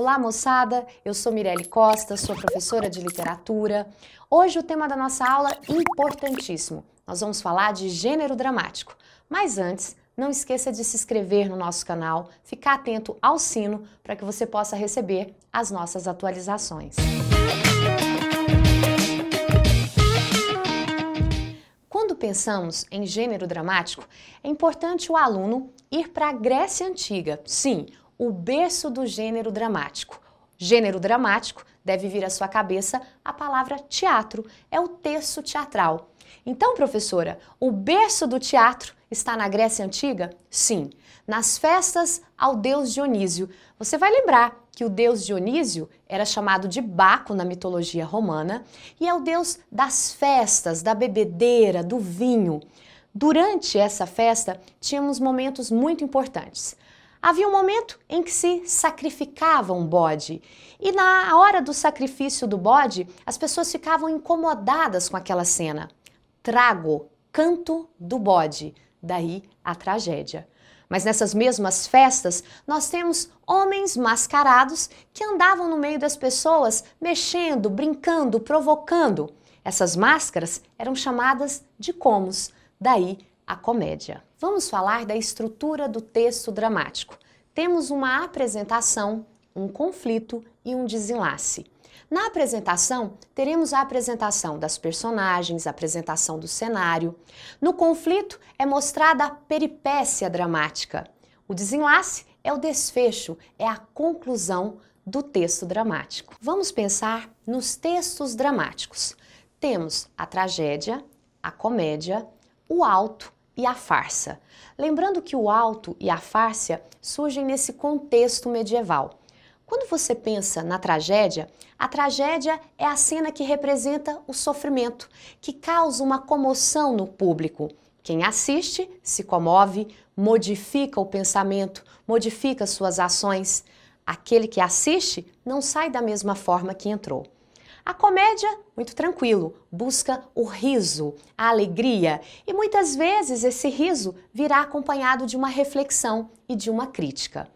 Olá, moçada! Eu sou Mirelle Costa, sou professora de literatura. Hoje o tema da nossa aula é importantíssimo. Nós vamos falar de gênero dramático. Mas antes, não esqueça de se inscrever no nosso canal, ficar atento ao sino para que você possa receber as nossas atualizações. Quando pensamos em gênero dramático, é importante o aluno ir para a Grécia Antiga. Sim, o berço do gênero dramático. Gênero dramático deve vir à sua cabeça a palavra teatro, é o texto teatral. Então, professora, o berço do teatro está na Grécia Antiga? Sim, nas festas ao deus Dionísio. Você vai lembrar que o deus Dionísio era chamado de Baco na mitologia romana e é o deus das festas, da bebedeira, do vinho. Durante essa festa, tínhamos momentos muito importantes. Havia um momento em que se sacrificava um bode, e na hora do sacrifício do bode, as pessoas ficavam incomodadas com aquela cena. Trago, canto do bode, daí a tragédia. Mas nessas mesmas festas, nós temos homens mascarados que andavam no meio das pessoas, mexendo, brincando, provocando. Essas máscaras eram chamadas de comos, daí a comédia. Vamos falar da estrutura do texto dramático. Temos uma apresentação, um conflito e um desenlace. Na apresentação, teremos a apresentação das personagens, a apresentação do cenário. No conflito, é mostrada a peripécia dramática. O desenlace é o desfecho, é a conclusão do texto dramático. Vamos pensar nos textos dramáticos. Temos a tragédia, a comédia, o alto e a farsa. Lembrando que o alto e a farsa surgem nesse contexto medieval. Quando você pensa na tragédia, a tragédia é a cena que representa o sofrimento, que causa uma comoção no público. Quem assiste se comove, modifica o pensamento, modifica suas ações. Aquele que assiste não sai da mesma forma que entrou. A comédia, muito tranquilo, busca o riso, a alegria, e muitas vezes esse riso virá acompanhado de uma reflexão e de uma crítica.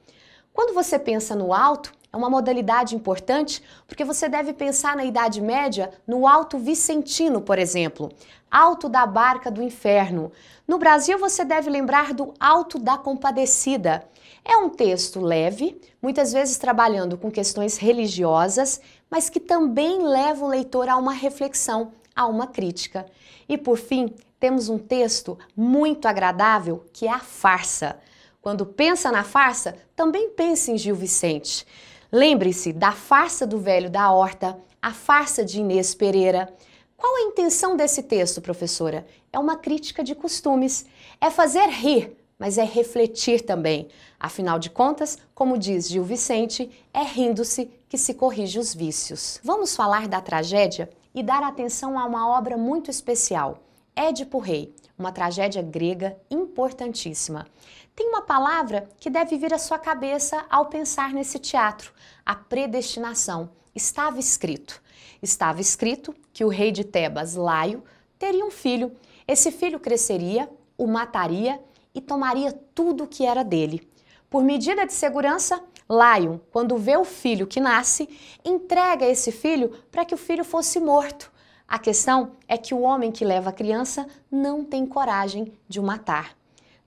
Quando você pensa no alto, é uma modalidade importante porque você deve pensar na Idade Média no Alto Vicentino, por exemplo, Alto da Barca do Inferno. No Brasil, você deve lembrar do Alto da Compadecida. É um texto leve, muitas vezes trabalhando com questões religiosas, mas que também leva o leitor a uma reflexão, a uma crítica. E por fim, temos um texto muito agradável que é a farsa. Quando pensa na farsa, também pense em Gil Vicente. Lembre-se da farsa do velho da horta, a farsa de Inês Pereira. Qual a intenção desse texto, professora? É uma crítica de costumes. É fazer rir, mas é refletir também. Afinal de contas, como diz Gil Vicente, é rindo-se que se corrige os vícios. Vamos falar da tragédia e dar atenção a uma obra muito especial, Édipo Rei, uma tragédia grega importantíssima. Tem uma palavra que deve vir à sua cabeça ao pensar nesse teatro: a predestinação. Estava escrito. Estava escrito que o rei de Tebas, Laio, teria um filho. Esse filho cresceria, o mataria e tomaria tudo o que era dele. Por medida de segurança, Lion, quando vê o filho que nasce, entrega esse filho para que o filho fosse morto. A questão é que o homem que leva a criança não tem coragem de o matar.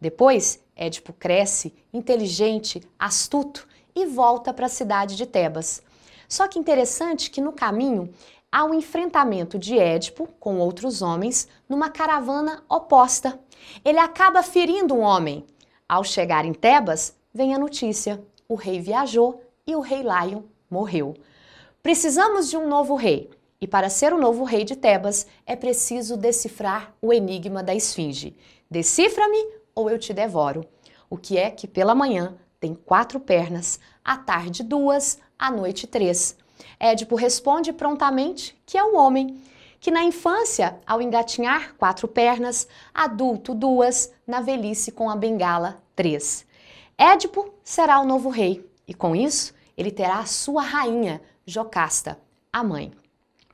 Depois, Édipo cresce, inteligente, astuto e volta para a cidade de Tebas. Só que interessante que no caminho há o um enfrentamento de Édipo com outros homens numa caravana oposta. Ele acaba ferindo um homem. Ao chegar em Tebas, vem a notícia: o rei viajou e o rei Lion morreu. Precisamos de um novo rei. E para ser o novo rei de Tebas, é preciso decifrar o enigma da esfinge. Decifra-me ou eu te devoro. O que é que pela manhã tem quatro pernas, à tarde duas, à noite três. Édipo responde prontamente que é o homem, que na infância, ao engatinhar quatro pernas, adulto duas, na velhice com a bengala três. Édipo será o novo rei e, com isso, ele terá a sua rainha, Jocasta, a mãe.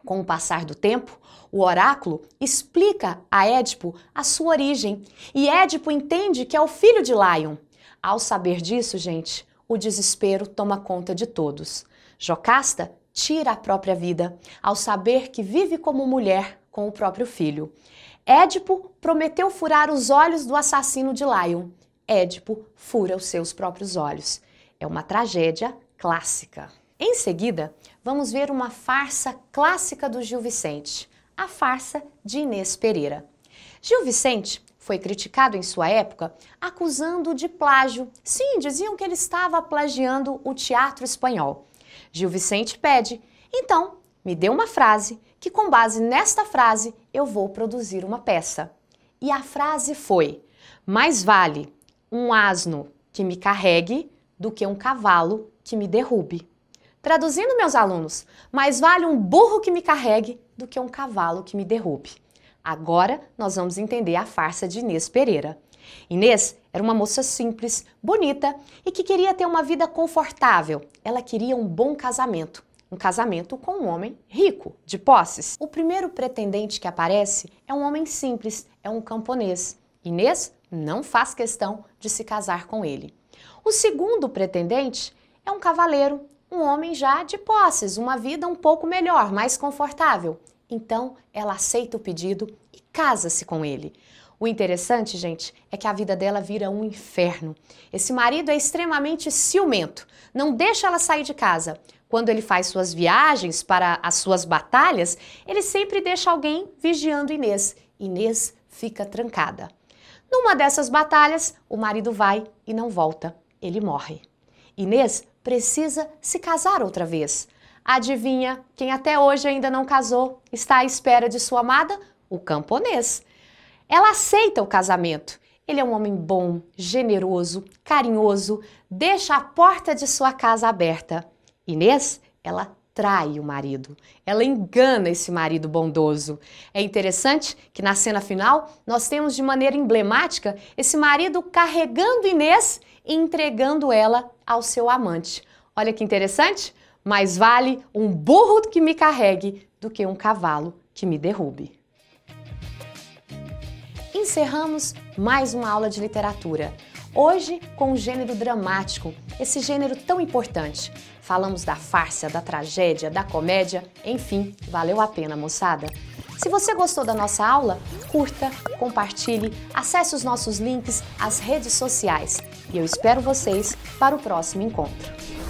Com o passar do tempo, o oráculo explica a Édipo a sua origem e Édipo entende que é o filho de Lion. Ao saber disso, gente, o desespero toma conta de todos. Jocasta tira a própria vida ao saber que vive como mulher com o próprio filho. Édipo prometeu furar os olhos do assassino de Lion Édipo fura os seus próprios olhos. É uma tragédia clássica. Em seguida, vamos ver uma farsa clássica do Gil Vicente, a farsa de Inês Pereira. Gil Vicente foi criticado em sua época, acusando de plágio. Sim, diziam que ele estava plagiando o teatro espanhol. Gil Vicente pede: "Então, me dê uma frase que com base nesta frase eu vou produzir uma peça". E a frase foi: "Mais vale um asno que me carregue do que um cavalo que me derrube. Traduzindo, meus alunos, mais vale um burro que me carregue do que um cavalo que me derrube. Agora nós vamos entender a farsa de Inês Pereira. Inês era uma moça simples, bonita e que queria ter uma vida confortável. Ela queria um bom casamento. Um casamento com um homem rico, de posses. O primeiro pretendente que aparece é um homem simples, é um camponês. Inês não faz questão de se casar com ele. O segundo pretendente é um cavaleiro, um homem já de posses, uma vida um pouco melhor, mais confortável. Então ela aceita o pedido e casa-se com ele. O interessante, gente, é que a vida dela vira um inferno. Esse marido é extremamente ciumento, não deixa ela sair de casa. Quando ele faz suas viagens para as suas batalhas, ele sempre deixa alguém vigiando Inês. Inês fica trancada. Numa dessas batalhas, o marido vai e não volta. Ele morre. Inês precisa se casar outra vez. Adivinha, quem até hoje ainda não casou está à espera de sua amada? O camponês. Ela aceita o casamento. Ele é um homem bom, generoso, carinhoso, deixa a porta de sua casa aberta. Inês, ela trai o marido. Ela engana esse marido bondoso. É interessante que na cena final nós temos de maneira emblemática esse marido carregando Inês e entregando ela ao seu amante. Olha que interessante? Mais vale um burro que me carregue do que um cavalo que me derrube. Encerramos mais uma aula de literatura. Hoje com o um gênero dramático, esse gênero tão importante. Falamos da farsa, da tragédia, da comédia, enfim, valeu a pena, moçada. Se você gostou da nossa aula, curta, compartilhe, acesse os nossos links, as redes sociais e eu espero vocês para o próximo encontro.